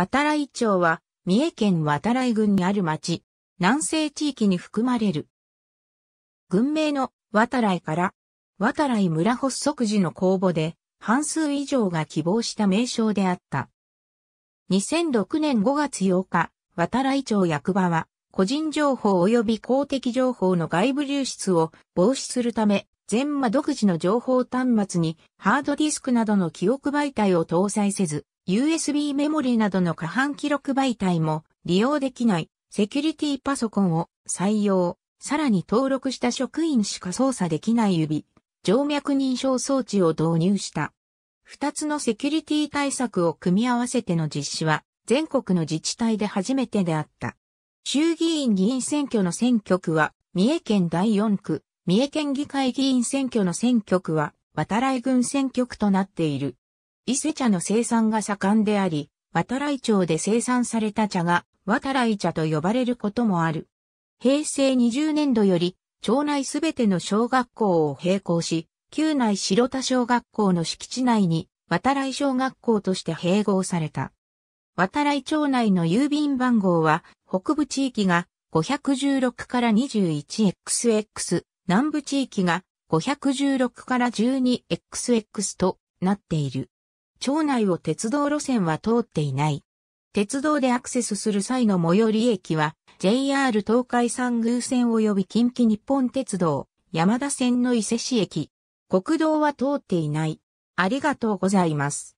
渡来町は、三重県渡来郡にある町、南西地域に含まれる。郡名の渡来から、渡来村発足時の公募で、半数以上が希望した名称であった。2006年5月8日、渡来町役場は、個人情報及び公的情報の外部流出を防止するため、全魔独自の情報端末にハードディスクなどの記憶媒体を搭載せず、USB メモリなどの過半記録媒体も利用できないセキュリティパソコンを採用、さらに登録した職員しか操作できない指、静脈認証装置を導入した。二つのセキュリティ対策を組み合わせての実施は全国の自治体で初めてであった。衆議院議員選挙の選挙区は三重県第四区、三重県議会議員選挙の選挙区は渡来郡選挙区となっている。伊勢茶の生産が盛んであり、渡来町で生産された茶が渡来茶と呼ばれることもある。平成20年度より、町内すべての小学校を並行し、旧内白田小学校の敷地内に渡来小学校として併合された。渡来町内の郵便番号は、北部地域が516から 21XX、南部地域が516から 12XX となっている。町内を鉄道路線は通っていない。鉄道でアクセスする際の最寄り駅は JR 東海三宮線及び近畿日本鉄道山田線の伊勢市駅。国道は通っていない。ありがとうございます。